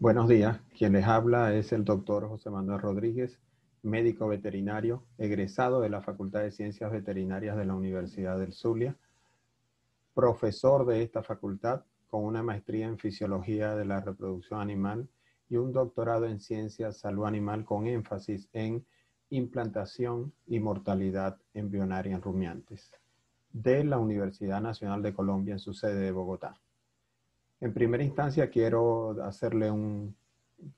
Buenos días, quien les habla es el doctor José Manuel Rodríguez, médico veterinario, egresado de la Facultad de Ciencias Veterinarias de la Universidad del Zulia, profesor de esta facultad con una maestría en fisiología de la reproducción animal y un doctorado en ciencias salud animal con énfasis en implantación y mortalidad embrionaria en rumiantes de la Universidad Nacional de Colombia en su sede de Bogotá. En primera instancia, quiero hacerle un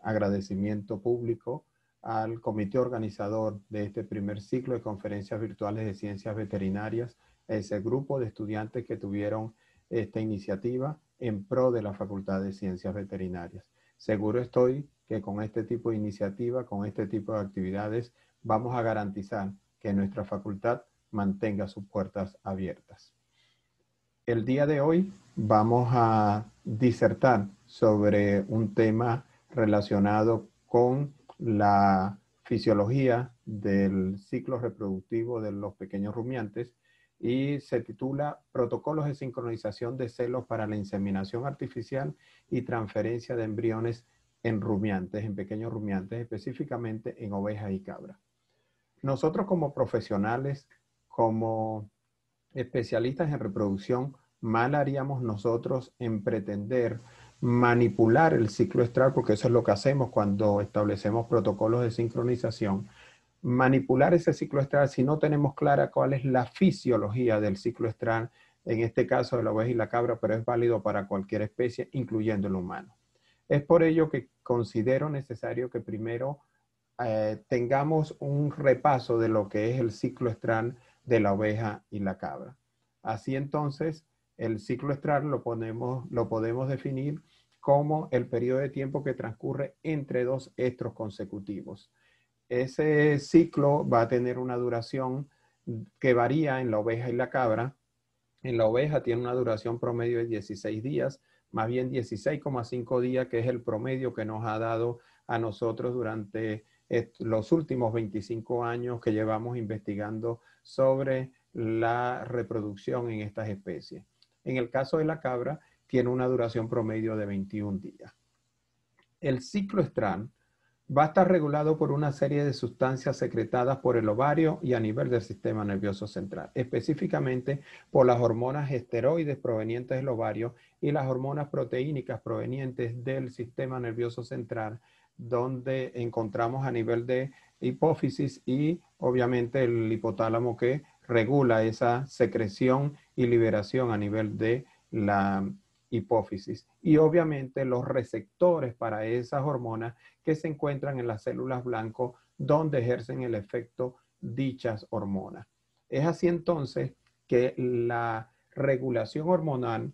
agradecimiento público al comité organizador de este primer ciclo de conferencias virtuales de ciencias veterinarias, ese grupo de estudiantes que tuvieron esta iniciativa en pro de la Facultad de Ciencias Veterinarias. Seguro estoy que con este tipo de iniciativa, con este tipo de actividades, vamos a garantizar que nuestra facultad mantenga sus puertas abiertas. El día de hoy vamos a disertar sobre un tema relacionado con la fisiología del ciclo reproductivo de los pequeños rumiantes y se titula Protocolos de sincronización de celos para la inseminación artificial y transferencia de embriones en rumiantes, en pequeños rumiantes, específicamente en ovejas y cabras. Nosotros como profesionales, como especialistas en reproducción, mal haríamos nosotros en pretender manipular el ciclo estral, porque eso es lo que hacemos cuando establecemos protocolos de sincronización, manipular ese ciclo estral si no tenemos clara cuál es la fisiología del ciclo estral, en este caso de la oveja y la cabra, pero es válido para cualquier especie, incluyendo el humano. Es por ello que considero necesario que primero eh, tengamos un repaso de lo que es el ciclo estral, de la oveja y la cabra. Así entonces, el ciclo estral lo, lo podemos definir como el periodo de tiempo que transcurre entre dos estros consecutivos. Ese ciclo va a tener una duración que varía en la oveja y la cabra. En la oveja tiene una duración promedio de 16 días, más bien 16,5 días, que es el promedio que nos ha dado a nosotros durante los últimos 25 años que llevamos investigando sobre la reproducción en estas especies. En el caso de la cabra, tiene una duración promedio de 21 días. El ciclo Strand va a estar regulado por una serie de sustancias secretadas por el ovario y a nivel del sistema nervioso central, específicamente por las hormonas esteroides provenientes del ovario y las hormonas proteínicas provenientes del sistema nervioso central, donde encontramos a nivel de hipófisis y obviamente el hipotálamo que regula esa secreción y liberación a nivel de la hipófisis. Y obviamente los receptores para esas hormonas que se encuentran en las células blancas donde ejercen el efecto dichas hormonas. Es así entonces que la regulación hormonal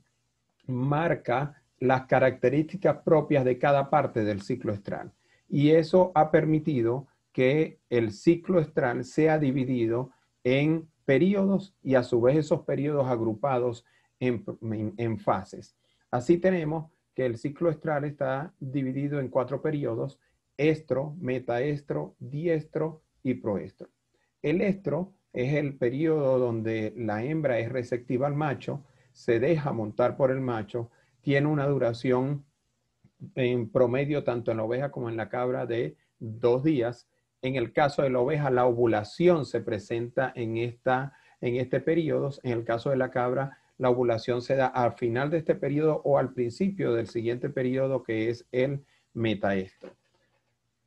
marca las características propias de cada parte del ciclo estral. Y eso ha permitido que el ciclo estral sea dividido en periodos y a su vez esos periodos agrupados en, fases. Así tenemos que el ciclo estral está dividido en cuatro periodos, estro, metaestro, diestro y proestro. El estro es el periodo donde la hembra es receptiva al macho, se deja montar por el macho, tiene una duración en promedio tanto en la oveja como en la cabra de dos días en el caso de la oveja, la ovulación se presenta en, esta, en este periodo. En el caso de la cabra, la ovulación se da al final de este periodo o al principio del siguiente periodo, que es el metaestro.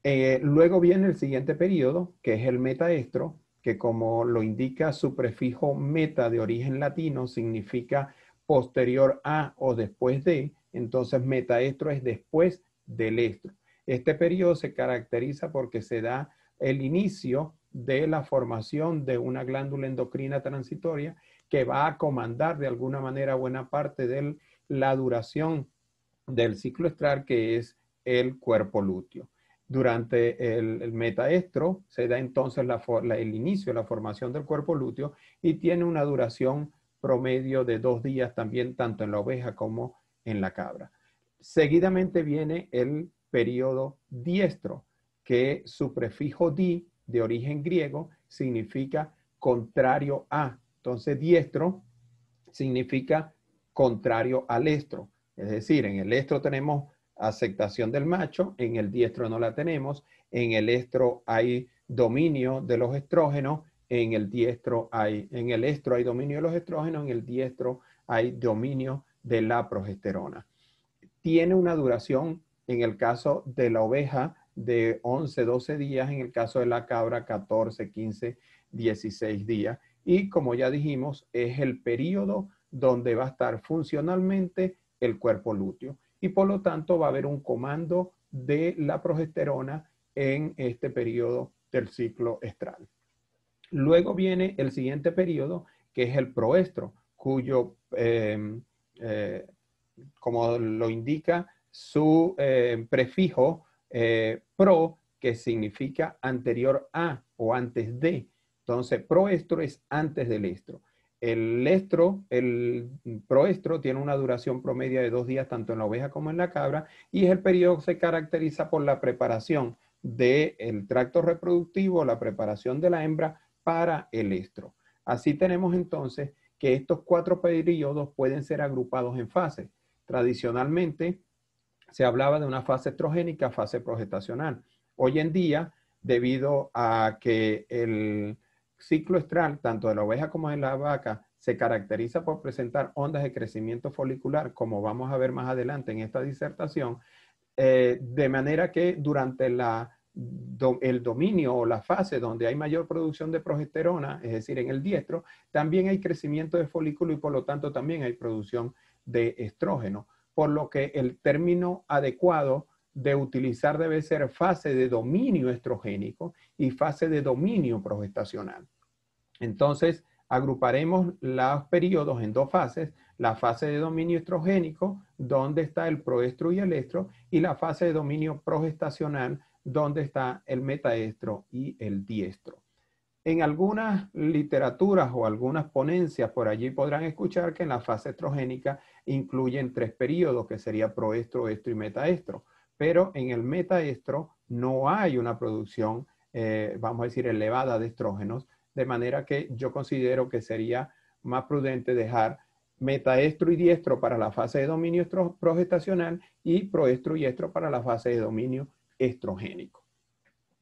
Eh, luego viene el siguiente periodo, que es el metaestro, que como lo indica su prefijo meta de origen latino, significa posterior a o después de, entonces metaestro es después del estro. Este periodo se caracteriza porque se da el inicio de la formación de una glándula endocrina transitoria que va a comandar de alguna manera buena parte de la duración del ciclo estral que es el cuerpo lúteo. Durante el, metaestro se da entonces el inicio de la formación del cuerpo lúteo y tiene una duración promedio de dos días también tanto en la oveja como en la cabra. Seguidamente viene el periodo diestro, que su prefijo di de origen griego significa contrario a. Entonces, diestro significa contrario al estro. Es decir, en el estro tenemos aceptación del macho, en el diestro no la tenemos, en el estro hay dominio de los estrógenos, en el diestro hay, en el estro hay dominio de los estrógenos, en el diestro hay dominio de la progesterona. Tiene una duración, en el caso de la oveja, de 11, 12 días, en el caso de la cabra 14, 15, 16 días. Y como ya dijimos, es el periodo donde va a estar funcionalmente el cuerpo lúteo. Y por lo tanto va a haber un comando de la progesterona en este periodo del ciclo estral. Luego viene el siguiente periodo, que es el proestro, cuyo, em, eh, como lo indica su em, prefijo, eh, pro, que significa anterior a o antes de. Entonces, proestro es antes del estro. El estro, el proestro tiene una duración promedio de dos días tanto en la oveja como en la cabra y es el periodo que se caracteriza por la preparación del tracto reproductivo, la preparación de la hembra para el estro. Así tenemos entonces que estos cuatro periodos pueden ser agrupados en fases. Tradicionalmente, se hablaba de una fase estrogénica, fase progestacional. Hoy en día, debido a que el ciclo estral, tanto de la oveja como de la vaca, se caracteriza por presentar ondas de crecimiento folicular, como vamos a ver más adelante en esta disertación, eh, de manera que durante el dominio o la fase donde hay mayor producción de progesterona, es decir, en el diestro, también hay crecimiento de folículo y por lo tanto también hay producción de estrógeno por lo que el término adecuado de utilizar debe ser fase de dominio estrogénico y fase de dominio progestacional. Entonces, agruparemos los periodos en dos fases, la fase de dominio estrogénico, donde está el proestro y el estro, y la fase de dominio progestacional, donde está el metaestro y el diestro. En algunas literaturas o algunas ponencias por allí podrán escuchar que en la fase estrogénica incluyen tres periodos, que sería proestro, estro y metaestro. Pero en el metaestro no hay una producción, eh, vamos a decir, elevada de estrógenos, de manera que yo considero que sería más prudente dejar metaestro y diestro para la fase de dominio progestacional y proestro y estro para la fase de dominio estrogénico.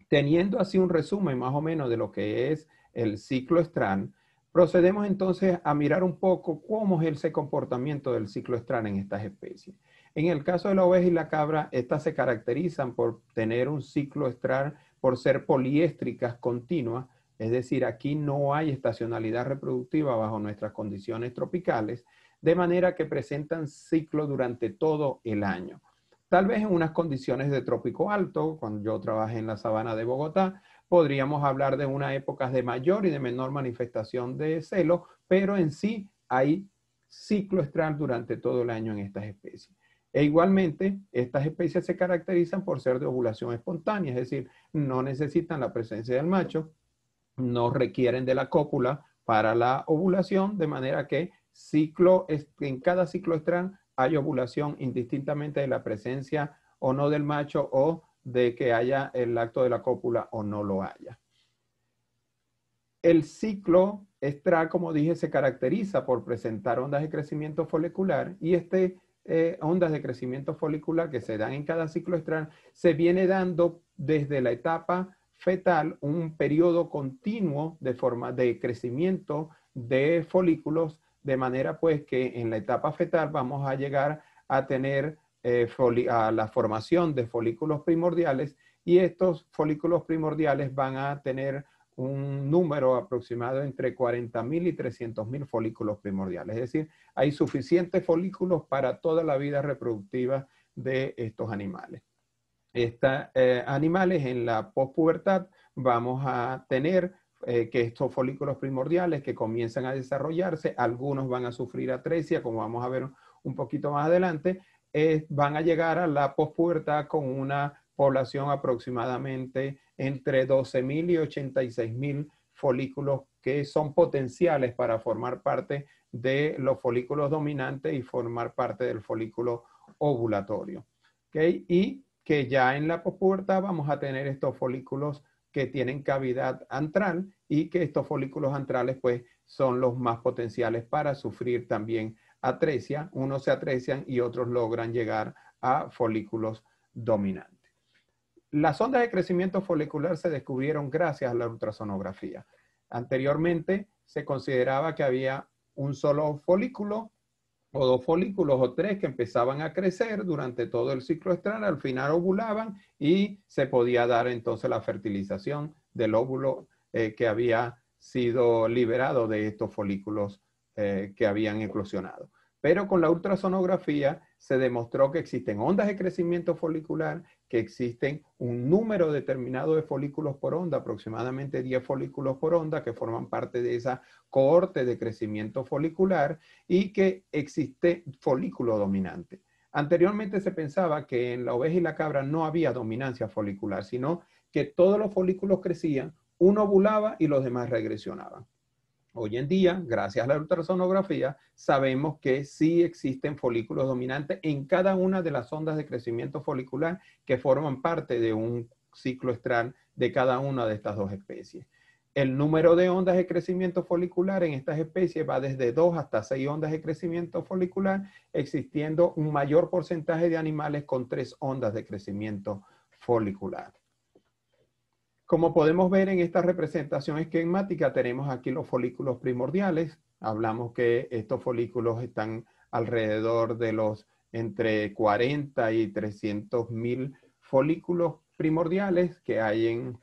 Teniendo así un resumen más o menos de lo que es el ciclo estran, Procedemos entonces a mirar un poco cómo es el comportamiento del ciclo estral en estas especies. En el caso de la oveja y la cabra, estas se caracterizan por tener un ciclo estral, por ser poliéstricas continuas, es decir, aquí no hay estacionalidad reproductiva bajo nuestras condiciones tropicales, de manera que presentan ciclo durante todo el año. Tal vez en unas condiciones de trópico alto, cuando yo trabajé en la sabana de Bogotá, podríamos hablar de una época de mayor y de menor manifestación de celo, pero en sí hay ciclo estral durante todo el año en estas especies. E igualmente, estas especies se caracterizan por ser de ovulación espontánea, es decir, no necesitan la presencia del macho, no requieren de la cópula para la ovulación, de manera que ciclo, en cada ciclo estral hay ovulación indistintamente de la presencia o no del macho o de que haya el acto de la cópula o no lo haya. El ciclo estral, como dije, se caracteriza por presentar ondas de crecimiento folicular y este eh, ondas de crecimiento folicular que se dan en cada ciclo estral se viene dando desde la etapa fetal un periodo continuo de, forma, de crecimiento de folículos de manera pues que en la etapa fetal vamos a llegar a tener eh, a la formación de folículos primordiales y estos folículos primordiales van a tener un número aproximado entre 40.000 y 300.000 folículos primordiales. Es decir, hay suficientes folículos para toda la vida reproductiva de estos animales. Estos eh, animales en la pospubertad vamos a tener eh, que estos folículos primordiales que comienzan a desarrollarse, algunos van a sufrir atresia, como vamos a ver un poquito más adelante, van a llegar a la pospuerta con una población aproximadamente entre 12.000 y 86.000 folículos que son potenciales para formar parte de los folículos dominantes y formar parte del folículo ovulatorio. Y que ya en la pospuerta vamos a tener estos folículos que tienen cavidad antral y que estos folículos antrales pues son los más potenciales para sufrir también unos se atrecian y otros logran llegar a folículos dominantes. Las ondas de crecimiento folicular se descubrieron gracias a la ultrasonografía. Anteriormente se consideraba que había un solo folículo o dos folículos o tres que empezaban a crecer durante todo el ciclo estral, al final ovulaban y se podía dar entonces la fertilización del óvulo eh, que había sido liberado de estos folículos eh, que habían eclosionado pero con la ultrasonografía se demostró que existen ondas de crecimiento folicular, que existen un número determinado de folículos por onda, aproximadamente 10 folículos por onda, que forman parte de esa cohorte de crecimiento folicular y que existe folículo dominante. Anteriormente se pensaba que en la oveja y la cabra no había dominancia folicular, sino que todos los folículos crecían, uno ovulaba y los demás regresionaban. Hoy en día, gracias a la ultrasonografía, sabemos que sí existen folículos dominantes en cada una de las ondas de crecimiento folicular que forman parte de un ciclo estral de cada una de estas dos especies. El número de ondas de crecimiento folicular en estas especies va desde 2 hasta 6 ondas de crecimiento folicular, existiendo un mayor porcentaje de animales con 3 ondas de crecimiento folicular. Como podemos ver en esta representación esquemática, tenemos aquí los folículos primordiales. Hablamos que estos folículos están alrededor de los entre 40 y 300 mil folículos primordiales que hay en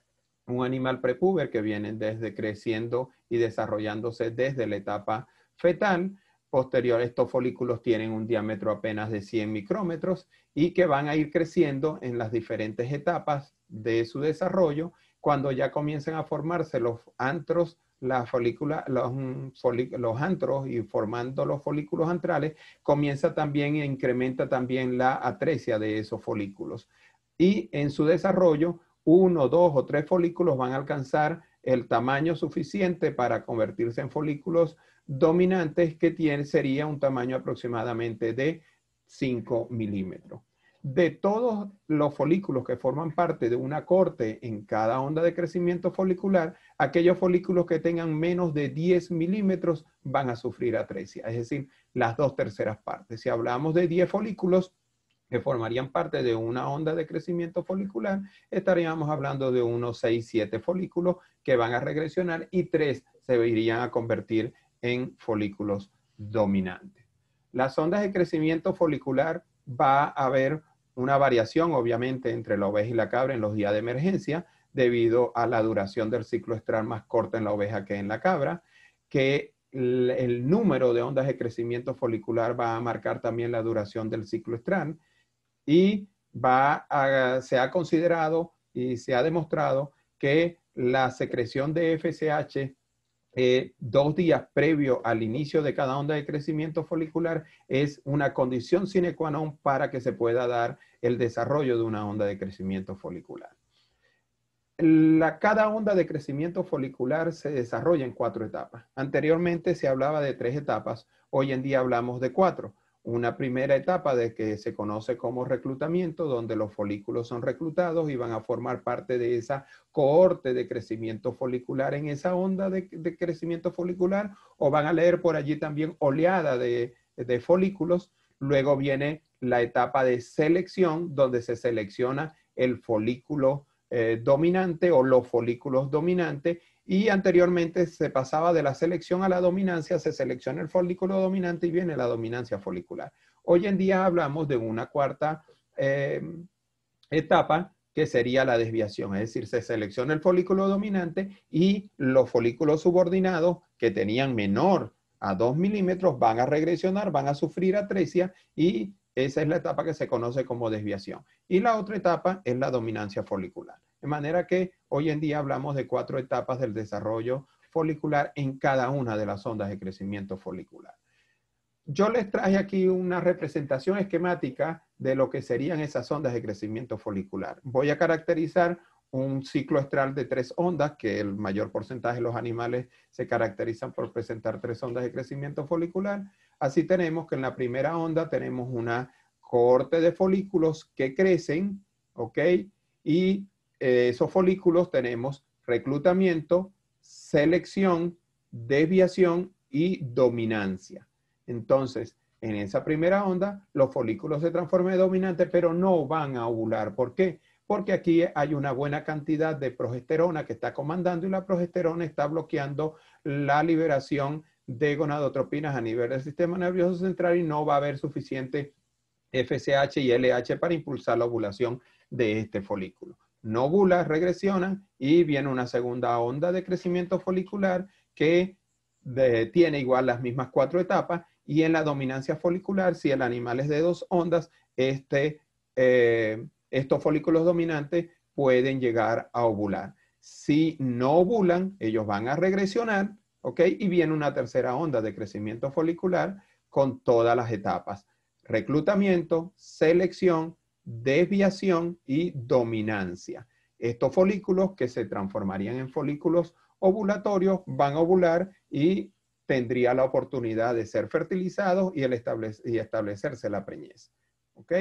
un animal prepuber que vienen desde creciendo y desarrollándose desde la etapa fetal. Posterior, estos folículos tienen un diámetro apenas de 100 micrómetros y que van a ir creciendo en las diferentes etapas de su desarrollo cuando ya comienzan a formarse los antros, mm, los, antros y formando los folículos antrales, comienza también e incrementa también la atresia de esos folículos. Y en su desarrollo, uno, dos o tres folículos van a alcanzar el tamaño suficiente para convertirse en folículos dominantes que sería un tamaño aproximadamente de 5 milímetros de todos los folículos que forman parte de una corte en cada onda de crecimiento folicular, aquellos folículos que tengan menos de 10 milímetros van a sufrir atresia, es decir, las dos terceras partes. Si hablamos de 10 folículos que formarían parte de una onda de crecimiento folicular, estaríamos hablando de unos 6, 7 folículos que van a regresionar y 3 se irían a convertir en folículos dominantes. Las ondas de crecimiento folicular va a haber una variación obviamente entre la oveja y la cabra en los días de emergencia debido a la duración del ciclo estral más corta en la oveja que en la cabra, que el, número de ondas de crecimiento folicular va a marcar también la duración del ciclo estral y va se ha considerado y se ha demostrado que la secreción de FSH eh, dos días previo al inicio de cada onda de crecimiento folicular es una condición sine qua non para que se pueda dar el desarrollo de una onda de crecimiento folicular. cada onda de crecimiento folicular se desarrolla en cuatro etapas. Anteriormente se hablaba de tres etapas, hoy en día hablamos de cuatro una primera etapa de que se conoce como reclutamiento, donde los folículos son reclutados y van a formar parte de esa cohorte de crecimiento folicular en esa onda de, crecimiento folicular, o van a leer por allí también oleada de, folículos. Luego viene la etapa de selección, donde se selecciona el folículo eh, dominante o los folículos dominantes y anteriormente se pasaba de la selección a la dominancia, se selecciona el folículo dominante y viene la dominancia folicular. Hoy en día hablamos de una cuarta eh, etapa que sería la desviación, es decir, se selecciona el folículo dominante y los folículos subordinados que tenían menor a 2 milímetros van a regresionar, van a sufrir atresia y esa es la etapa que se conoce como desviación. Y la otra etapa es la dominancia folicular. De manera que hoy en día hablamos de cuatro etapas del desarrollo folicular en cada una de las ondas de crecimiento folicular. Yo les traje aquí una representación esquemática de lo que serían esas ondas de crecimiento folicular. Voy a caracterizar un ciclo estral de tres ondas, que el mayor porcentaje de los animales se caracterizan por presentar tres ondas de crecimiento folicular. Así tenemos que en la primera onda tenemos una corte de folículos que crecen, ¿ok? Y eh, esos folículos tenemos reclutamiento, selección, desviación y dominancia. Entonces, en esa primera onda, los folículos se transforman en dominantes, pero no van a ovular. ¿Por qué? porque aquí hay una buena cantidad de progesterona que está comandando y la progesterona está bloqueando la liberación de gonadotropinas a nivel del sistema nervioso central y no va a haber suficiente FSH y LH para impulsar la ovulación de este folículo. No ovula, regresiona y viene una segunda onda de crecimiento folicular que tiene igual las mismas cuatro etapas y en la dominancia folicular, si el animal es de dos ondas, este... Eh, estos folículos dominantes pueden llegar a ovular. Si no ovulan, ellos van a regresionar, ¿ok? Y viene una tercera onda de crecimiento folicular con todas las etapas. Reclutamiento, selección, desviación y dominancia. Estos folículos que se transformarían en folículos ovulatorios van a ovular y tendría la oportunidad de ser fertilizados y, y establecerse la preñez. ¿ok?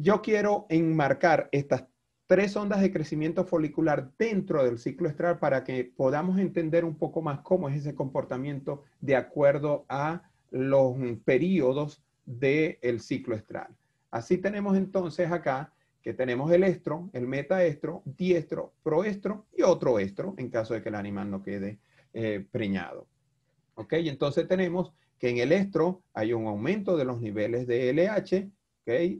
yo quiero enmarcar estas tres ondas de crecimiento folicular dentro del ciclo estral para que podamos entender un poco más cómo es ese comportamiento de acuerdo a los periodos del ciclo estral. Así tenemos entonces acá que tenemos el estro, el metaestro, diestro, proestro y otro estro en caso de que el animal no quede eh, preñado. ¿Ok? Entonces tenemos que en el estro hay un aumento de los niveles de LH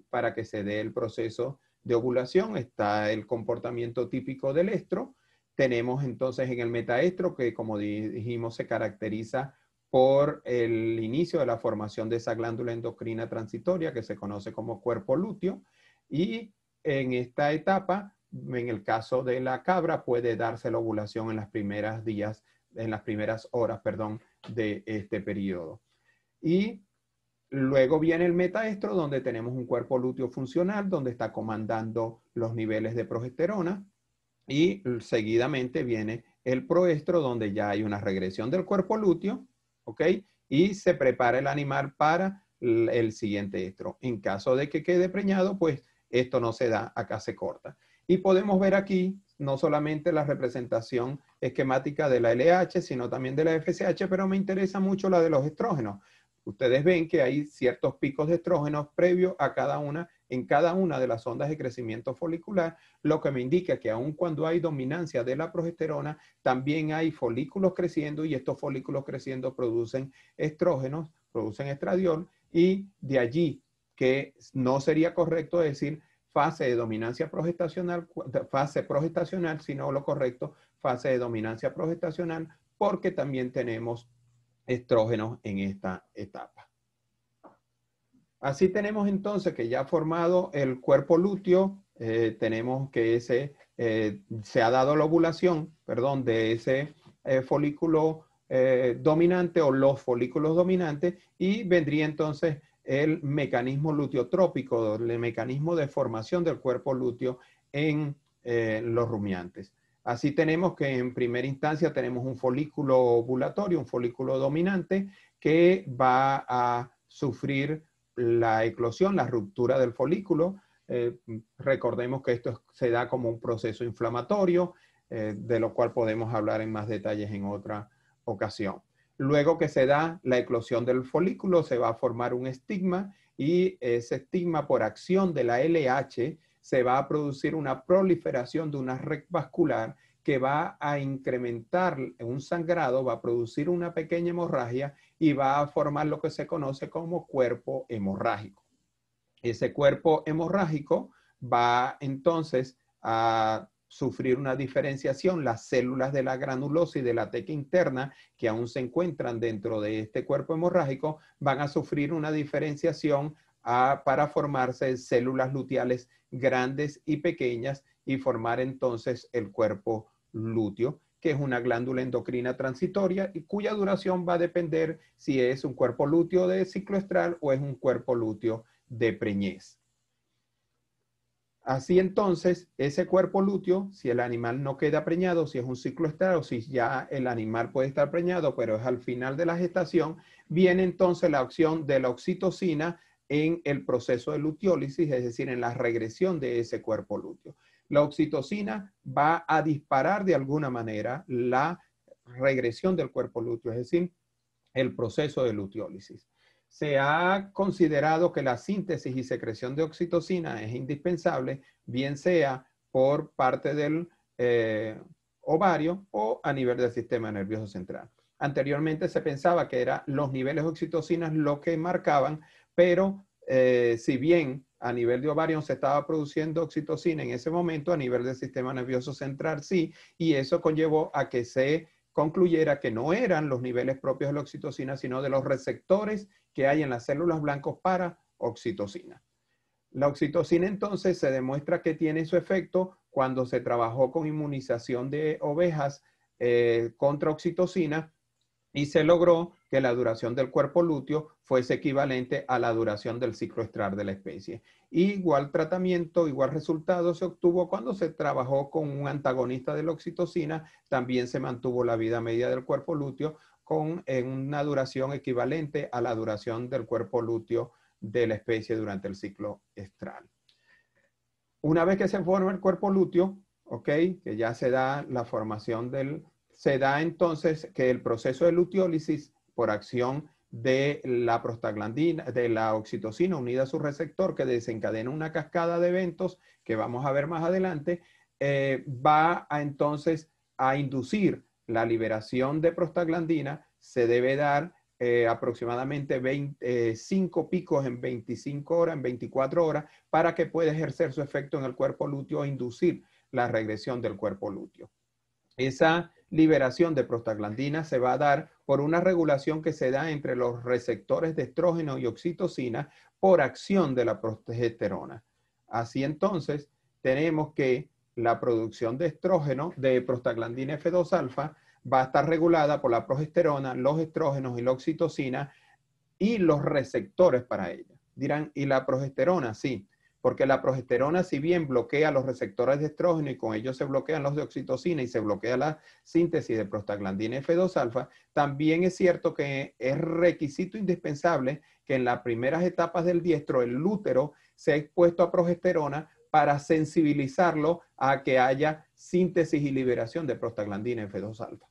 para que se dé el proceso de ovulación está el comportamiento típico del estro. Tenemos entonces en el metaestro que, como dijimos, se caracteriza por el inicio de la formación de esa glándula endocrina transitoria que se conoce como cuerpo lúteo. Y en esta etapa, en el caso de la cabra, puede darse la ovulación en las primeras días, en las primeras horas, perdón, de este periodo. Y Luego viene el metaestro, donde tenemos un cuerpo lúteo funcional, donde está comandando los niveles de progesterona. Y seguidamente viene el proestro, donde ya hay una regresión del cuerpo lúteo, Y se prepara el animal para el siguiente estro. En caso de que quede preñado, pues esto no se da, acá se corta. Y podemos ver aquí no solamente la representación esquemática de la LH, sino también de la FSH, pero me interesa mucho la de los estrógenos, Ustedes ven que hay ciertos picos de estrógenos previos a cada una, en cada una de las ondas de crecimiento folicular, lo que me indica que aun cuando hay dominancia de la progesterona, también hay folículos creciendo y estos folículos creciendo producen estrógenos, producen estradiol y de allí que no sería correcto decir fase de dominancia progestacional, fase progestacional, sino lo correcto, fase de dominancia progestacional, porque también tenemos estrógenos en esta etapa. Así tenemos entonces que ya formado el cuerpo lúteo, eh, tenemos que ese, eh, se ha dado la ovulación, perdón, de ese eh, folículo dominante o los folículos dominantes y vendría entonces el mecanismo luteotrópico, el mecanismo de formación del cuerpo lúteo en los rumiantes. Así tenemos que en primera instancia tenemos un folículo ovulatorio, un folículo dominante, que va a sufrir la eclosión, la ruptura del folículo. Eh, recordemos que esto se da como un proceso inflamatorio, eh, de lo cual podemos hablar en más detalles en otra ocasión. Luego que se da la eclosión del folículo, se va a formar un estigma y ese estigma por acción de la LH se va a producir una proliferación de una red vascular que va a incrementar un sangrado, va a producir una pequeña hemorragia y va a formar lo que se conoce como cuerpo hemorrágico. Ese cuerpo hemorrágico va entonces a sufrir una diferenciación, las células de la granulosa y de la teca interna que aún se encuentran dentro de este cuerpo hemorrágico van a sufrir una diferenciación para formarse células luteales grandes y pequeñas y formar entonces el cuerpo lúteo, que es una glándula endocrina transitoria y cuya duración va a depender si es un cuerpo lúteo de ciclo estral o es un cuerpo lúteo de preñez. Así entonces, ese cuerpo lúteo, si el animal no queda preñado, si es un ciclo estral o si ya el animal puede estar preñado, pero es al final de la gestación, viene entonces la acción de la oxitocina en el proceso de luteólisis, es decir, en la regresión de ese cuerpo lúteo. La oxitocina va a disparar de alguna manera la regresión del cuerpo lúteo, es decir, el proceso de luteólisis. Se ha considerado que la síntesis y secreción de oxitocina es indispensable, bien sea por parte del eh, ovario o a nivel del sistema nervioso central. Anteriormente se pensaba que eran los niveles de oxitocina lo que marcaban pero eh, si bien a nivel de ovario se estaba produciendo oxitocina en ese momento, a nivel del sistema nervioso central sí, y eso conllevó a que se concluyera que no eran los niveles propios de la oxitocina, sino de los receptores que hay en las células blancas para oxitocina. La oxitocina entonces se demuestra que tiene su efecto cuando se trabajó con inmunización de ovejas eh, contra oxitocina y se logró que la duración del cuerpo lúteo fuese equivalente a la duración del ciclo estral de la especie. Igual tratamiento, igual resultado se obtuvo cuando se trabajó con un antagonista de la oxitocina, también se mantuvo la vida media del cuerpo lúteo con una duración equivalente a la duración del cuerpo lúteo de la especie durante el ciclo estral. Una vez que se forma el cuerpo lúteo, Que ya se da la formación del se da entonces que el proceso de luteólisis por acción de la prostaglandina, de la oxitocina unida a su receptor que desencadena una cascada de eventos que vamos a ver más adelante, eh, va a entonces a inducir la liberación de prostaglandina, se debe dar eh, aproximadamente 25 eh, picos en 25 horas, en 24 horas, para que pueda ejercer su efecto en el cuerpo lúteo e inducir la regresión del cuerpo lúteo. Esa liberación de prostaglandina se va a dar por una regulación que se da entre los receptores de estrógeno y oxitocina por acción de la progesterona. Así entonces, tenemos que la producción de estrógeno, de prostaglandina F2 alfa, va a estar regulada por la progesterona, los estrógenos y la oxitocina y los receptores para ella. Dirán, ¿y la progesterona? Sí, porque la progesterona, si bien bloquea los receptores de estrógeno y con ellos se bloquean los de oxitocina y se bloquea la síntesis de prostaglandina F2-alfa, también es cierto que es requisito indispensable que en las primeras etapas del diestro el útero sea expuesto a progesterona para sensibilizarlo a que haya síntesis y liberación de prostaglandina F2-alfa.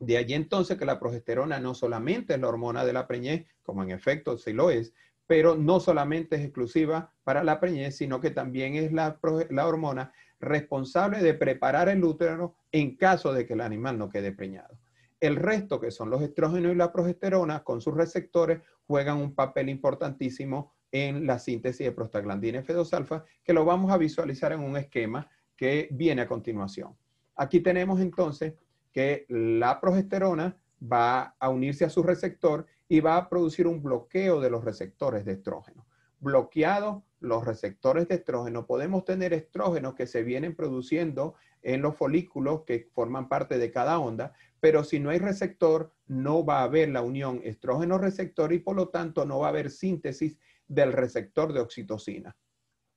De allí entonces que la progesterona no solamente es la hormona de la preñez, como en efecto sí lo es, pero no solamente es exclusiva para la preñez, sino que también es la, la hormona responsable de preparar el útero en caso de que el animal no quede preñado. El resto, que son los estrógenos y la progesterona, con sus receptores, juegan un papel importantísimo en la síntesis de prostaglandina F2-alfa, que lo vamos a visualizar en un esquema que viene a continuación. Aquí tenemos entonces que la progesterona va a unirse a su receptor y va a producir un bloqueo de los receptores de estrógeno. Bloqueados los receptores de estrógeno, podemos tener estrógenos que se vienen produciendo en los folículos que forman parte de cada onda, pero si no hay receptor, no va a haber la unión estrógeno-receptor y por lo tanto no va a haber síntesis del receptor de oxitocina.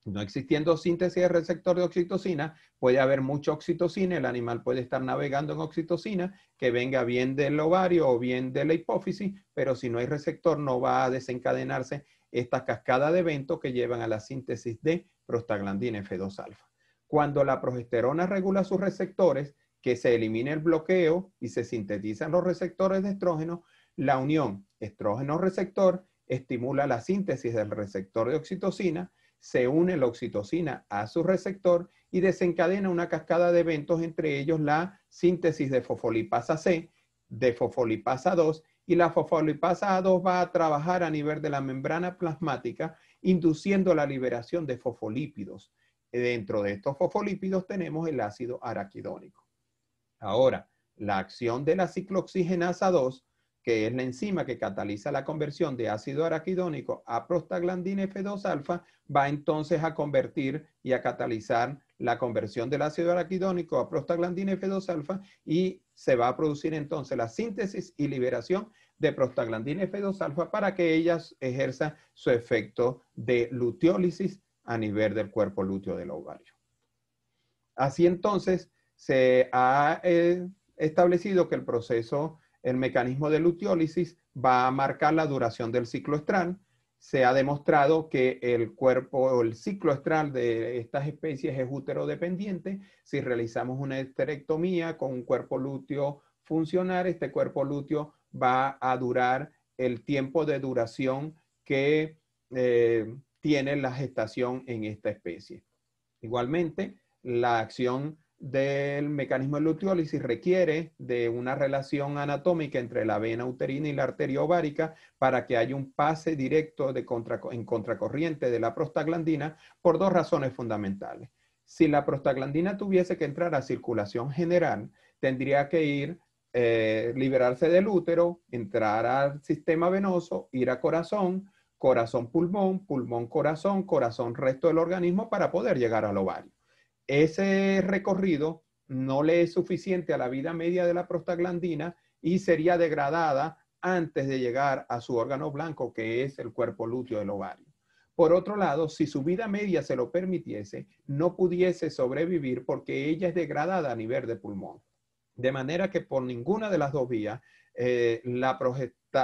No existiendo síntesis de receptor de oxitocina, puede haber mucha oxitocina, el animal puede estar navegando en oxitocina que venga bien del ovario o bien de la hipófisis, pero si no hay receptor no va a desencadenarse esta cascada de eventos que llevan a la síntesis de prostaglandina F2-alfa. Cuando la progesterona regula sus receptores, que se elimine el bloqueo y se sintetizan los receptores de estrógeno, la unión estrógeno-receptor estimula la síntesis del receptor de oxitocina, se une la oxitocina a su receptor y desencadena una cascada de eventos, entre ellos la síntesis de fosfolipasa C, de fosfolipasa 2, y la fosfolipasa A2 va a trabajar a nivel de la membrana plasmática, induciendo la liberación de fosfolípidos. Dentro de estos fosfolípidos tenemos el ácido araquidónico. Ahora, la acción de la ciclooxigenasa 2 que es la enzima que cataliza la conversión de ácido araquidónico a prostaglandina F2 alfa, va entonces a convertir y a catalizar la conversión del ácido araquidónico a prostaglandina F2 alfa y se va a producir entonces la síntesis y liberación de prostaglandina F2 alfa para que ella ejerza su efecto de luteólisis a nivel del cuerpo lúteo del ovario. Así entonces se ha eh, establecido que el proceso el mecanismo de luteólisis va a marcar la duración del ciclo estral. Se ha demostrado que el cuerpo o el ciclo estral de estas especies es útero-dependiente. Si realizamos una esterectomía con un cuerpo lúteo funcionar, este cuerpo lúteo va a durar el tiempo de duración que eh, tiene la gestación en esta especie. Igualmente, la acción del mecanismo de luteólisis requiere de una relación anatómica entre la vena uterina y la arteria ovárica para que haya un pase directo de en contracorriente de la prostaglandina por dos razones fundamentales. Si la prostaglandina tuviese que entrar a circulación general, tendría que ir, eh, liberarse del útero, entrar al sistema venoso, ir a corazón, corazón-pulmón, pulmón-corazón, corazón-resto del organismo para poder llegar al ovario ese recorrido no le es suficiente a la vida media de la prostaglandina y sería degradada antes de llegar a su órgano blanco, que es el cuerpo lúteo del ovario. Por otro lado, si su vida media se lo permitiese, no pudiese sobrevivir porque ella es degradada a nivel de pulmón. De manera que por ninguna de las dos vías, eh, la,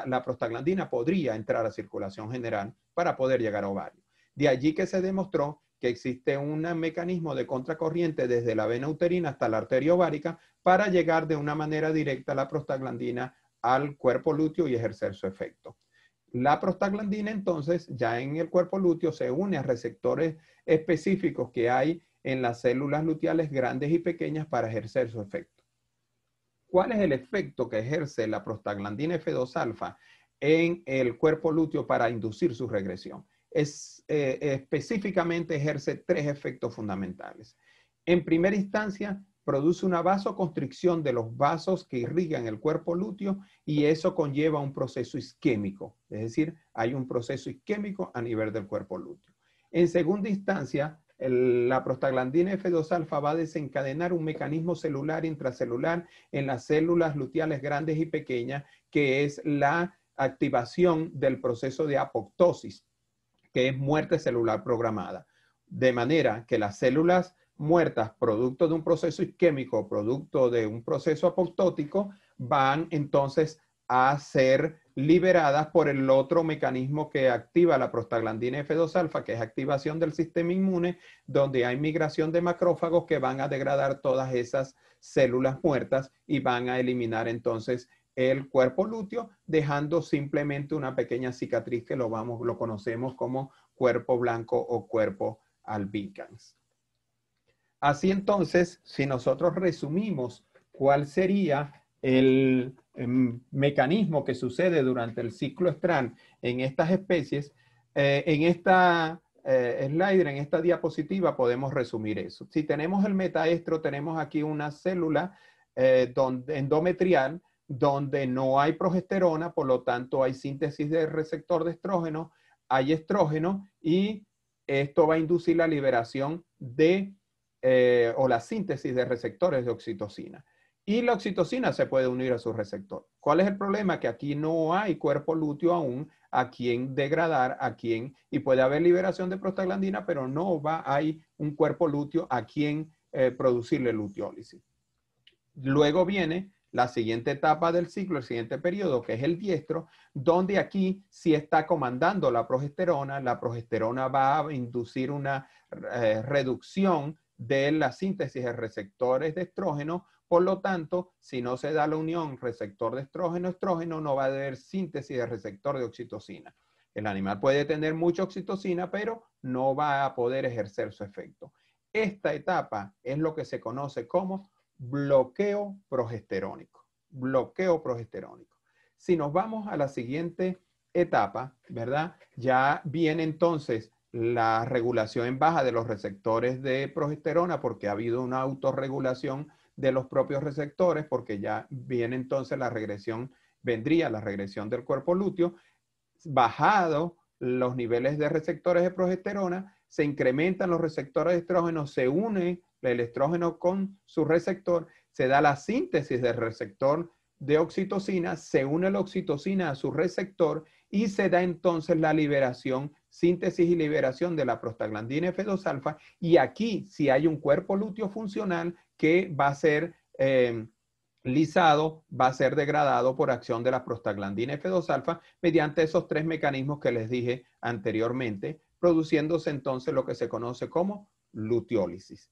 la prostaglandina podría entrar a circulación general para poder llegar a ovario. De allí que se demostró que existe un mecanismo de contracorriente desde la vena uterina hasta la arteria ovárica para llegar de una manera directa la prostaglandina al cuerpo lúteo y ejercer su efecto. La prostaglandina entonces ya en el cuerpo lúteo se une a receptores específicos que hay en las células luteales grandes y pequeñas para ejercer su efecto. ¿Cuál es el efecto que ejerce la prostaglandina F2 alfa en el cuerpo lúteo para inducir su regresión? es, eh, específicamente ejerce tres efectos fundamentales. En primera instancia, produce una vasoconstricción de los vasos que irrigan el cuerpo lúteo y eso conlleva un proceso isquémico, es decir, hay un proceso isquémico a nivel del cuerpo lúteo. En segunda instancia, la prostaglandina F2 alfa va a desencadenar un mecanismo celular intracelular en las células luteales grandes y pequeñas, que es la activación del proceso de apoptosis que es muerte celular programada. De manera que las células muertas, producto de un proceso isquémico, producto de un proceso apoptótico, van entonces a ser liberadas por el otro mecanismo que activa la prostaglandina F2 alfa, que es activación del sistema inmune, donde hay migración de macrófagos que van a degradar todas esas células muertas y van a eliminar entonces el cuerpo lúteo, dejando simplemente una pequeña cicatriz que lo, vamos, lo conocemos como cuerpo blanco o cuerpo albicans. Así entonces, si nosotros resumimos cuál sería el, em, mecanismo que sucede durante el ciclo estrán en estas especies, eh, en esta eh, slider, en esta diapositiva podemos resumir eso. Si tenemos el metaestro, tenemos aquí una célula eh, donde, endometrial donde no hay progesterona, por lo tanto hay síntesis de receptor de estrógeno, hay estrógeno y esto va a inducir la liberación de eh, o la síntesis de receptores de oxitocina. Y la oxitocina se puede unir a su receptor. ¿Cuál es el problema? Que aquí no hay cuerpo lúteo aún a quien degradar, a quien, y puede haber liberación de prostaglandina, pero no va, hay un cuerpo lúteo a quien eh, producirle luteólisis. Luego viene la siguiente etapa del ciclo, el siguiente periodo, que es el diestro, donde aquí sí está comandando la progesterona. La progesterona va a inducir una eh, reducción de la síntesis de receptores de estrógeno. Por lo tanto, si no se da la unión receptor de estrógeno-estrógeno, no va a haber síntesis de receptor de oxitocina. El animal puede tener mucha oxitocina, pero no va a poder ejercer su efecto. Esta etapa es lo que se conoce como bloqueo progesterónico. Bloqueo progesterónico. Si nos vamos a la siguiente etapa, ¿verdad? Ya viene entonces la regulación en baja de los receptores de progesterona porque ha habido una autorregulación de los propios receptores porque ya viene entonces la regresión, vendría la regresión del cuerpo lúteo, bajado los niveles de receptores de progesterona, se incrementan los receptores de estrógeno, se unen el estrógeno con su receptor, se da la síntesis del receptor de oxitocina, se une la oxitocina a su receptor y se da entonces la liberación, síntesis y liberación de la prostaglandina F2 alfa. Y aquí, si hay un cuerpo lúteo funcional que va a ser eh, lisado, va a ser degradado por acción de la prostaglandina F2 alfa mediante esos tres mecanismos que les dije anteriormente, produciéndose entonces lo que se conoce como luteólisis.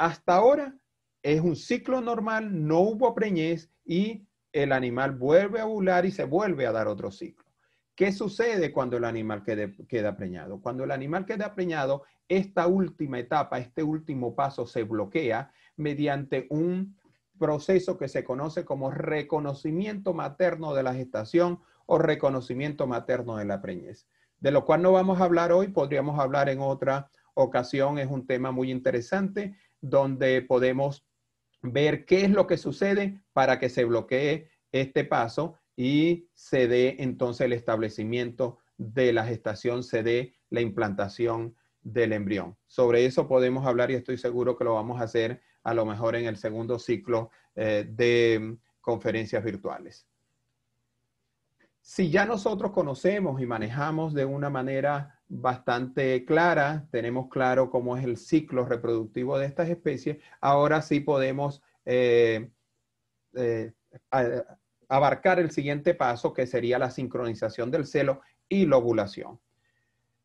Hasta ahora es un ciclo normal, no hubo preñez y el animal vuelve a ovular y se vuelve a dar otro ciclo. ¿Qué sucede cuando el animal queda preñado? Cuando el animal queda preñado, esta última etapa, este último paso se bloquea mediante un proceso que se conoce como reconocimiento materno de la gestación o reconocimiento materno de la preñez, de lo cual no vamos a hablar hoy, podríamos hablar en otra ocasión, es un tema muy interesante, donde podemos ver qué es lo que sucede para que se bloquee este paso y se dé entonces el establecimiento de la gestación, se dé la implantación del embrión. Sobre eso podemos hablar y estoy seguro que lo vamos a hacer a lo mejor en el segundo ciclo eh, de conferencias virtuales. Si ya nosotros conocemos y manejamos de una manera bastante clara, tenemos claro cómo es el ciclo reproductivo de estas especies, ahora sí podemos eh, eh, abarcar el siguiente paso que sería la sincronización del celo y la ovulación.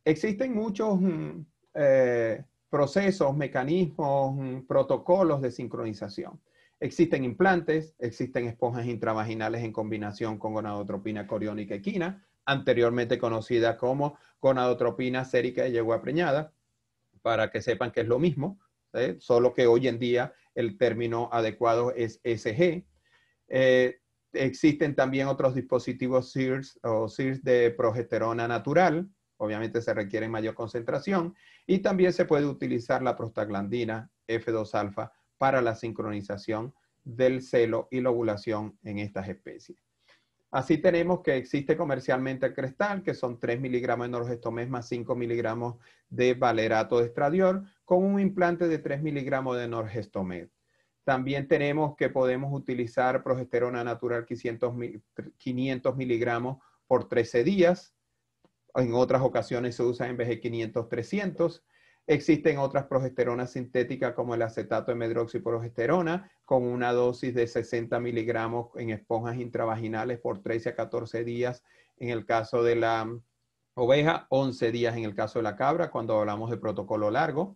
Existen muchos mm, eh, procesos, mecanismos, mm, protocolos de sincronización. Existen implantes, existen esponjas intravaginales en combinación con gonadotropina coriónica equina, anteriormente conocida como gonadotropina sérica de yegua preñada, para que sepan que es lo mismo, solo que hoy en día el término adecuado es SG. Eh, existen también otros dispositivos SIRS o SIRS de progesterona natural, obviamente se requiere mayor concentración, y también se puede utilizar la prostaglandina F2-alfa para la sincronización del celo y la ovulación en estas especies. Así tenemos que existe comercialmente el Crestal, que son 3 miligramos de norgestomés más 5 miligramos de valerato de estradiol, con un implante de 3 miligramos de norgestomés. También tenemos que podemos utilizar progesterona natural 500, 500 miligramos por 13 días. En otras ocasiones se usa en vez de 500, 300. Existen otras progesteronas sintéticas como el acetato de medroxiprogesterona con una dosis de 60 miligramos en esponjas intravaginales por 13 a 14 días en el caso de la mm, oveja, 11 días en el caso de la cabra cuando hablamos de protocolo largo.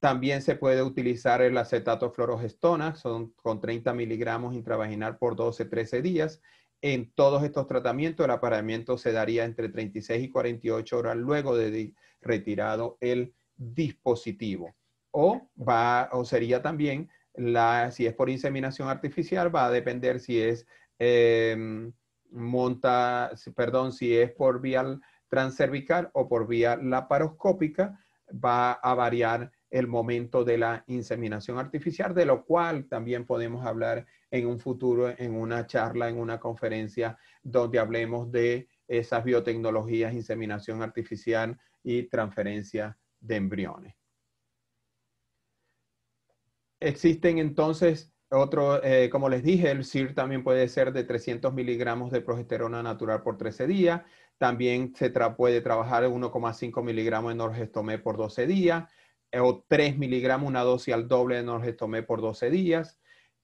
También se puede utilizar el acetato fluorogestona, son con 30 miligramos intravaginal por 12-13 días. En todos estos tratamientos, el apareamiento se daría entre 36 y 48 horas luego de retirado el dispositivo. O, va, o sería también, la, si es por inseminación artificial, va a depender si es em, monta, perdón, si es por vía transcervical o por vía laparoscópica, va a variar el momento de la inseminación artificial, de lo cual también podemos hablar en un futuro, en una charla, en una conferencia, donde hablemos de esas biotecnologías, inseminación artificial y transferencia de embriones. Existen entonces otro, eh, como les dije, el CIR también puede ser de 300 miligramos de progesterona natural por 13 días. También se puede trabajar 1,5 miligramos de norgestomé por 12 días eh, o 3 miligramos, una dosis al doble de norgestomé por 12 días.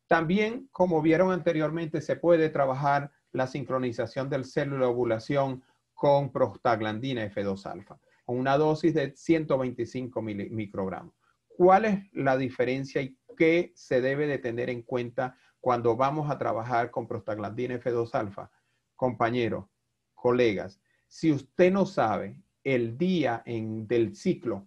También, como vieron anteriormente, se puede trabajar la sincronización del célula ovulación con prostaglandina F2-alfa. Con una dosis de 125 microgramos. ¿Cuál es la diferencia y qué se debe de tener en cuenta cuando vamos a trabajar con prostaglandina F2 alfa? Compañeros, colegas, si usted no sabe el día del ciclo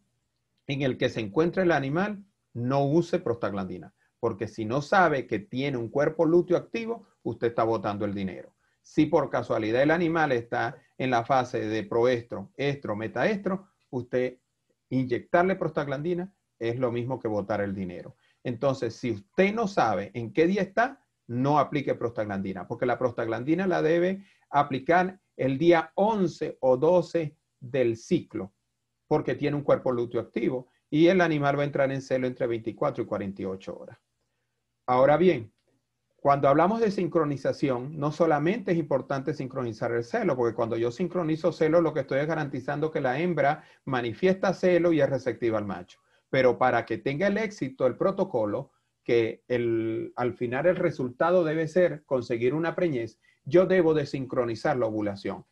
en el que se encuentra el animal, no use prostaglandina, porque si no sabe que tiene un cuerpo lúteo activo, usted está botando el dinero. Si por casualidad el animal está en la fase de proestro, estro, metaestro, usted inyectarle prostaglandina es lo mismo que botar el dinero. Entonces, si usted no sabe en qué día está, no aplique prostaglandina, porque la prostaglandina la debe aplicar el día 11 o 12 del ciclo, porque tiene un cuerpo lúteo activo y el animal va a entrar en celo entre 24 y 48 horas. Ahora bien, cuando hablamos de sincronización, no solamente es importante sincronizar el celo, porque cuando yo sincronizo celo, lo que estoy es garantizando que la hembra manifiesta celo y es receptiva al macho. Pero para que tenga el éxito el protocolo, que al final el resultado debe ser conseguir una preñez, yo debo de sincronizar la ovulación.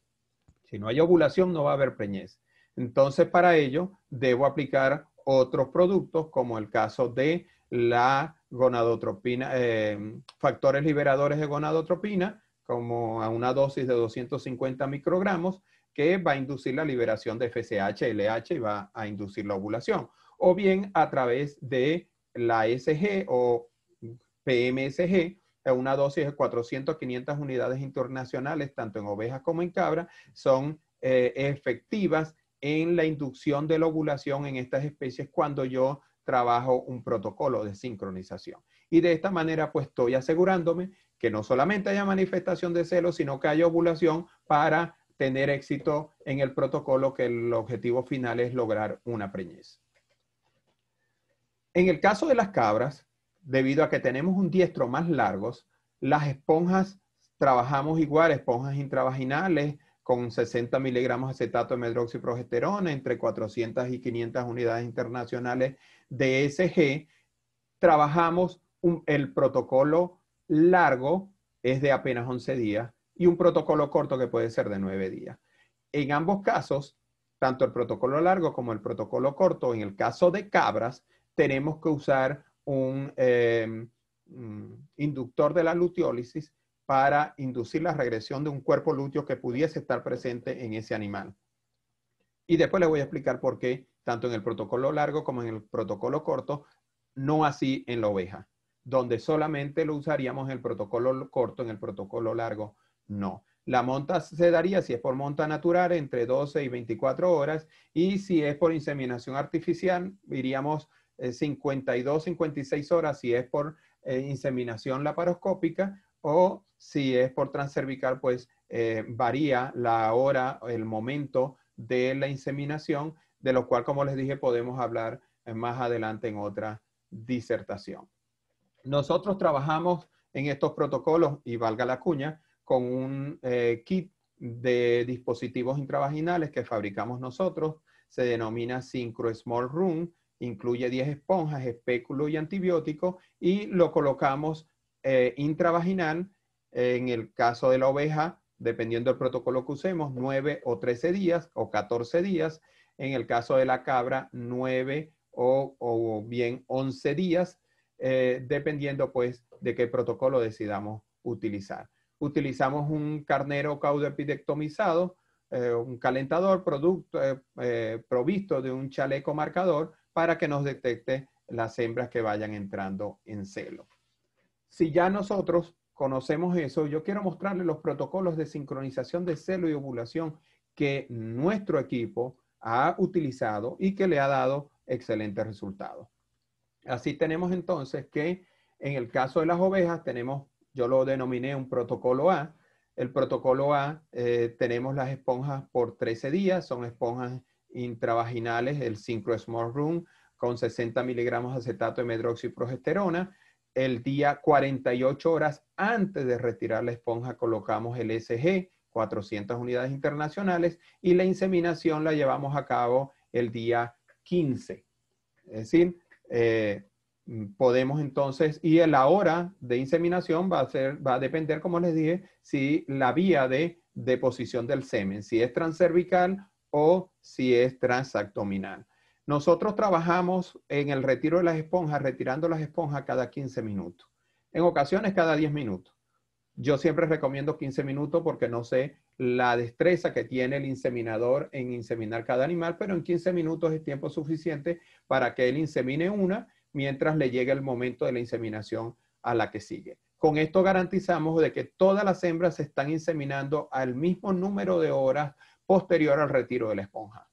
Si no hay ovulación, no va a haber preñez. Entonces, para ello, debo aplicar otros productos, como el caso de la gonadotropina, eh, factores liberadores de gonadotropina, como a una dosis de 250 microgramos, que va a inducir la liberación de FSH, LH y va a inducir la ovulación. O bien a través de la SG o PMSG, a una dosis de 400 500 unidades internacionales, tanto en ovejas como en cabras, son eh, efectivas en la inducción de la ovulación en estas especies cuando yo trabajo un protocolo de sincronización. Y de esta manera, pues estoy asegurándome que no solamente haya manifestación de celos, sino que haya ovulación para tener éxito en el protocolo, que el objetivo final es lograr una preñez. En el caso de las cabras, debido a que tenemos un diestro más largos, las esponjas trabajamos igual, esponjas intravaginales con 60 miligramos acetato de medroxiprogesterona, entre 400 y 500 unidades internacionales DSG, trabajamos el protocolo largo, es de apenas 11 días, y un protocolo corto que puede ser de 9 días. En ambos casos, tanto el protocolo largo como el protocolo corto, en el caso de cabras, tenemos que usar un eh, mm, inductor de la luteólisis para inducir la regresión de un cuerpo lúteo que pudiese estar presente en ese animal. Y después les voy a explicar por qué tanto en el protocolo largo como en el protocolo corto, no así en la oveja, donde solamente lo usaríamos en el protocolo corto, en el protocolo largo, no. La monta se daría si es por monta natural entre 12 y 24 horas y si es por inseminación artificial iríamos 52, eh, 56 horas si es por eh, inseminación laparoscópica o si es por transcervical pues eh, varía la hora, el momento de la inseminación de lo cual, como les dije, podemos hablar eh, más adelante en otra disertación. Nosotros trabajamos en estos protocolos, y valga la cuña, con un eh, kit de dispositivos intravaginales que fabricamos nosotros, se denomina Syncro Small Room, incluye 10 esponjas, espéculo y antibiótico, y lo colocamos eh, intravaginal, en el caso de la oveja, dependiendo del protocolo que usemos, 9 o 13 días o 14 días, en el caso de la cabra nueve o, bien once días, eh, dependiendo pues de qué protocolo decidamos utilizar. Utilizamos un carnero caudoepidectomizado, eh, un calentador producto, eh, eh, provisto de un chaleco marcador para que nos detecte las hembras que vayan entrando en celo. Si ya nosotros conocemos eso, yo quiero mostrarles los protocolos de sincronización de celo y ovulación que nuestro equipo ha utilizado y que le ha dado excelentes resultados. Así tenemos entonces que en el caso de las ovejas tenemos, yo lo denominé un protocolo A. El protocolo A eh, tenemos las esponjas por 13 días, son esponjas intravaginales, el Synchro Small Room con 60 miligramos de acetato de medroxiprogesterona. El día 48 horas antes de retirar la esponja colocamos el SG 400 unidades internacionales y la inseminación la llevamos a cabo el día 15. Es decir, eh, podemos entonces, y la hora de inseminación va a, ser, va a depender, como les dije, si la vía de deposición del semen, si es transcervical o si es transabdominal. Nosotros trabajamos en el retiro de las esponjas, retirando las esponjas cada 15 minutos, en ocasiones cada 10 minutos. Yo siempre recomiendo 15 minutos porque no sé la destreza que tiene el inseminador en inseminar cada animal, pero en 15 minutos es tiempo suficiente para que él insemine una mientras le llegue el momento de la inseminación a la que sigue. Con esto garantizamos de que todas las hembras se están inseminando al mismo número de horas posterior al retiro de la esponja.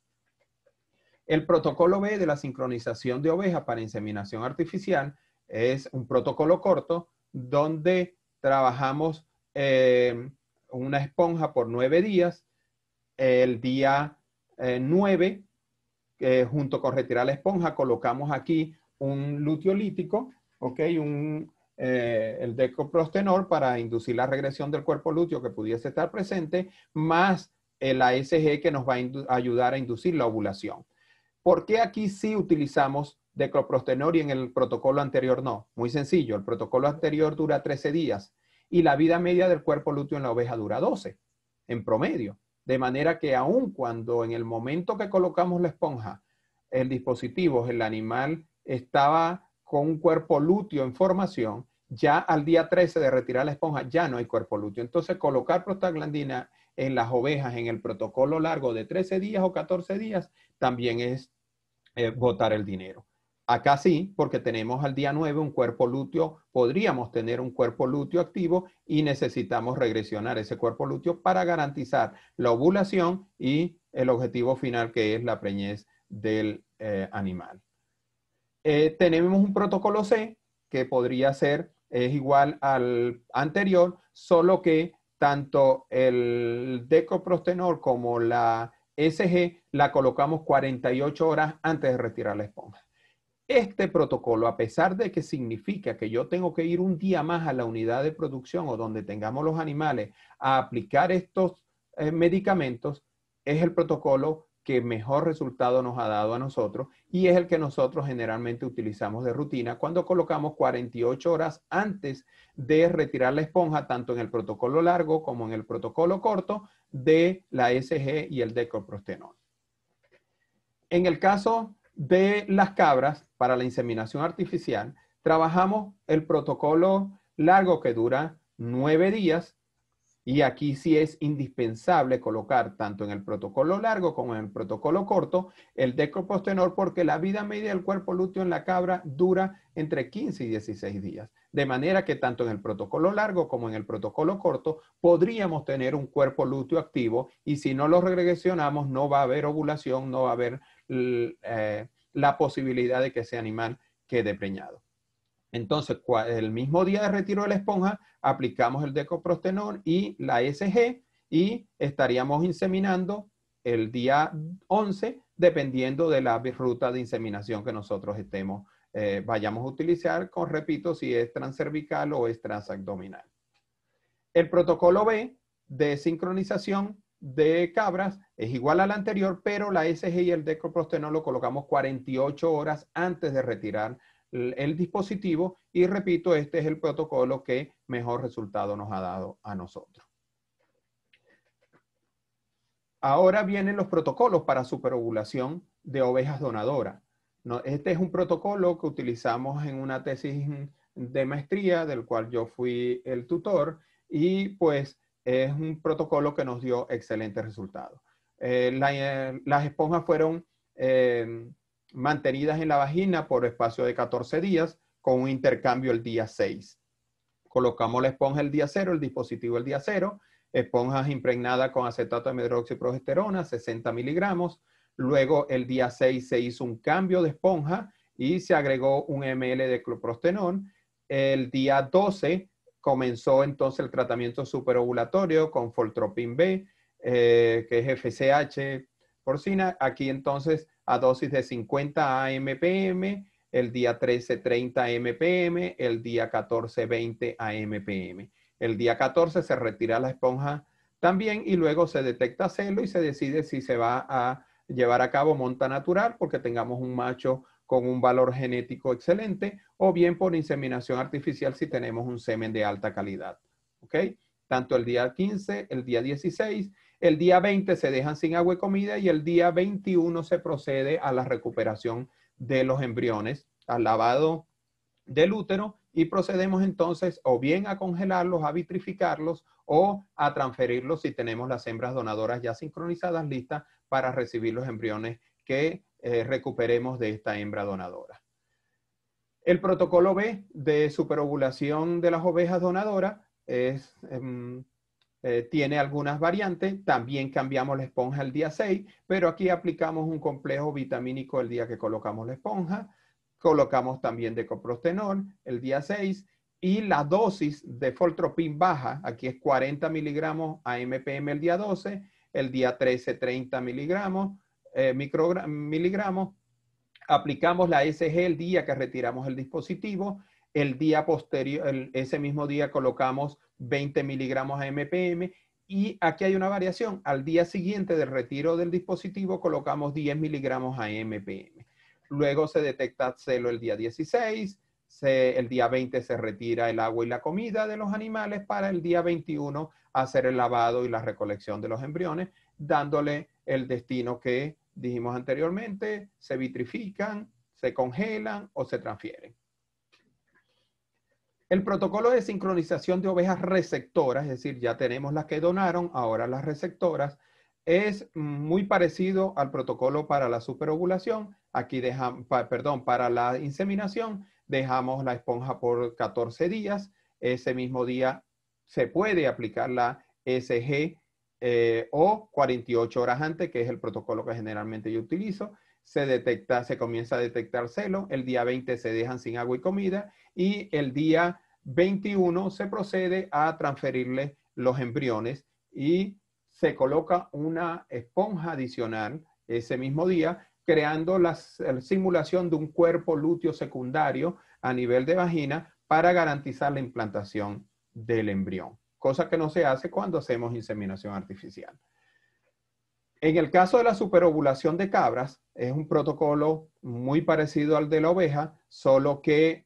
El protocolo B de la sincronización de ovejas para inseminación artificial es un protocolo corto donde trabajamos eh, una esponja por nueve días. El día eh, nueve, eh, junto con retirar la esponja, colocamos aquí un luteolítico, Un, el decoprostenor para inducir la regresión del cuerpo lúteo que pudiese estar presente, más el ASG que nos va a ayudar a inducir la ovulación. ¿Por qué aquí sí utilizamos de cloprostenor y en el protocolo anterior no. Muy sencillo, el protocolo anterior dura 13 días y la vida media del cuerpo lúteo en la oveja dura 12, en promedio. De manera que aun cuando en el momento que colocamos la esponja, el dispositivo, el animal estaba con un cuerpo lúteo en formación, ya al día 13 de retirar la esponja ya no hay cuerpo lúteo. Entonces colocar prostaglandina en las ovejas en el protocolo largo de 13 días o 14 días también es votar eh, el dinero. Acá sí, porque tenemos al día 9 un cuerpo lúteo, podríamos tener un cuerpo lúteo activo y necesitamos regresionar ese cuerpo lúteo para garantizar la ovulación y el objetivo final que es la preñez del eh, animal. Eh, tenemos un protocolo C que podría ser, es igual al anterior, solo que tanto el decoprostenol como la SG la colocamos 48 horas antes de retirar la esponja. Este protocolo, a pesar de que significa que yo tengo que ir un día más a la unidad de producción o donde tengamos los animales a aplicar estos eh, medicamentos, es el protocolo que mejor resultado nos ha dado a nosotros y es el que nosotros generalmente utilizamos de rutina cuando colocamos 48 horas antes de retirar la esponja, tanto en el protocolo largo como en el protocolo corto de la SG y el decoprostenol. En el caso de las cabras para la inseminación artificial, trabajamos el protocolo largo que dura nueve días y aquí sí es indispensable colocar tanto en el protocolo largo como en el protocolo corto el decopostenor, porque la vida media del cuerpo lúteo en la cabra dura entre 15 y 16 días. De manera que tanto en el protocolo largo como en el protocolo corto podríamos tener un cuerpo lúteo activo y si no lo regresionamos no va a haber ovulación, no va a haber eh, la posibilidad de que ese animal quede preñado. Entonces, el mismo día de retiro de la esponja, aplicamos el decoprostenol y la SG y estaríamos inseminando el día 11, dependiendo de la ruta de inseminación que nosotros estemos, eh, vayamos a utilizar, con repito, si es transcervical o es transabdominal. El protocolo B de sincronización de cabras es igual a la anterior, pero la SG y el decoprostenol, lo colocamos 48 horas antes de retirar el dispositivo y repito, este es el protocolo que mejor resultado nos ha dado a nosotros. Ahora vienen los protocolos para superovulación de ovejas donadoras. este es un protocolo que utilizamos en una tesis de maestría del cual yo fui el tutor y pues es un protocolo que nos dio excelentes resultados. Eh, eh, las esponjas fueron eh, mantenidas en la vagina por espacio de 14 días con un intercambio el día 6. Colocamos la esponja el día 0, el dispositivo el día 0, esponjas impregnadas con acetato de progesterona, 60 miligramos. Luego el día 6 se hizo un cambio de esponja y se agregó un ml de cloprostenón. El día 12 comenzó entonces el tratamiento superovulatorio con foltropin B, eh, que es FCH porcina. Aquí entonces a dosis de 50 AMPM, el día 13 30 AMPM, el día 14 20 AMPM. El día 14 se retira la esponja también y luego se detecta celo y se decide si se va a llevar a cabo monta natural porque tengamos un macho con un valor genético excelente o bien por inseminación artificial si tenemos un semen de alta calidad. ¿Ok? Tanto el día 15, el día 16, el día 20 se dejan sin agua y comida y el día 21 se procede a la recuperación de los embriones, al lavado del útero y procedemos entonces o bien a congelarlos, a vitrificarlos o a transferirlos si tenemos las hembras donadoras ya sincronizadas listas para recibir los embriones que eh, recuperemos de esta hembra donadora. El protocolo B de superovulación de las ovejas donadoras em, eh, tiene algunas variantes. También cambiamos la esponja el día 6, pero aquí aplicamos un complejo vitamínico el día que colocamos la esponja. Colocamos también decoprostenol el día 6 y la dosis de foltropin baja, aquí es 40 miligramos a MPM el día 12, el día 13 30 miligramos, eh, miligramos, aplicamos la SG el día que retiramos el dispositivo, el día posterior, ese mismo día colocamos 20 miligramos a MPM y aquí hay una variación. Al día siguiente del retiro del dispositivo colocamos 10 miligramos a MPM. Luego se detecta celo el día 16, el día 20 se retira el agua y la comida de los animales para el día 21 hacer el lavado y la recolección de los embriones, dándole el destino que dijimos anteriormente, se vitrifican, se congelan o se transfieren. El protocolo de sincronización de ovejas receptoras, es decir, ya tenemos las que donaron, ahora las receptoras, es muy parecido al protocolo para la superovulación. Aquí dejamos, perdón, para la inseminación, dejamos la esponja por 14 días. Ese mismo día se puede aplicar la SG eh, o 48 horas antes, que es el protocolo que generalmente yo utilizo, se detecta, se comienza a detectar celo, el día 20 se dejan sin agua y comida y el día 21 se procede a transferirle los embriones y se coloca una esponja adicional ese mismo día, creando la simulación de un cuerpo lúteo secundario a nivel de vagina para garantizar la implantación del embrión cosa que no se hace cuando hacemos inseminación artificial. En el caso de la superovulación de cabras, es un protocolo muy parecido al de la oveja, solo que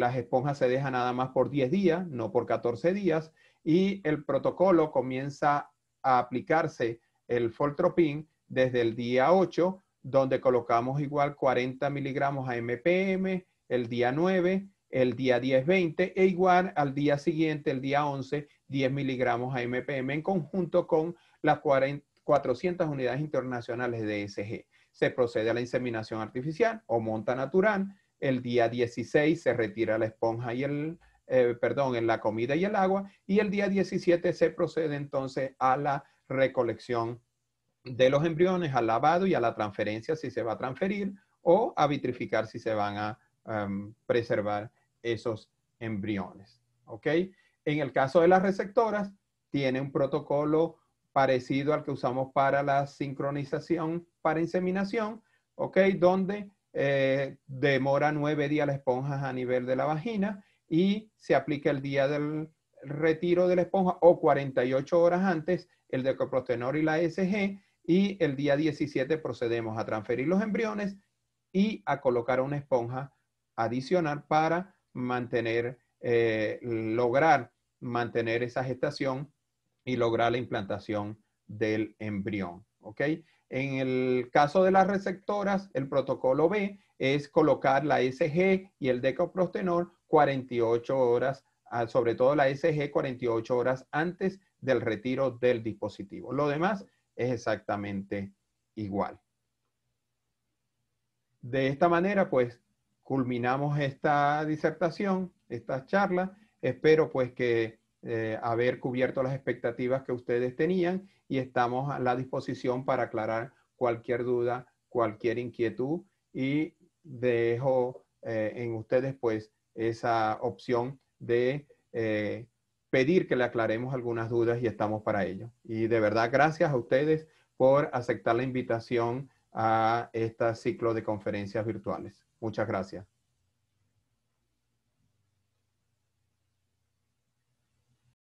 las esponjas se dejan nada más por 10 días, no por 14 días, y el protocolo comienza a aplicarse el foltropin desde el día 8, donde colocamos igual 40 miligramos a MPM, el día 9, el día 10, 20, e igual al día siguiente, el día 11, 10 miligramos a MPM en conjunto con las 400 unidades internacionales de e SG. Se procede a la inseminación artificial o monta natural. El día 16 se retira la esponja y el, eh, perdón, en la comida y el agua. Y el día 17 se procede entonces a la recolección de los embriones, al lavado y a la transferencia si se va a transferir o a vitrificar si se van a em, preservar esos embriones. ¿Ok? En el caso de las receptoras, tiene un protocolo parecido al que usamos para la sincronización para inseminación, ¿ok? Donde eh, demora nueve días la esponja a nivel de la vagina y se aplica el día del retiro de la esponja o 48 horas antes el decoprotenor y la e SG y el día 17 procedemos a transferir los embriones y a colocar una esponja adicional para mantener, eh, lograr mantener esa gestación y lograr la implantación del embrión. ¿ok? En el caso de las receptoras, el protocolo B es colocar la SG y el decoprostenol 48 horas, ah, sobre todo la SG 48 horas antes del retiro del dispositivo. Lo demás es exactamente igual. De esta manera, pues, culminamos esta disertación, esta charla, Espero pues que eh, haber cubierto las expectativas que ustedes tenían y estamos a la disposición para aclarar cualquier duda, cualquier inquietud y dejo eh, en ustedes pues esa opción de eh, pedir que le aclaremos algunas dudas y estamos para ello. Y de verdad gracias a ustedes por aceptar la invitación a este ciclo de conferencias virtuales. Muchas gracias.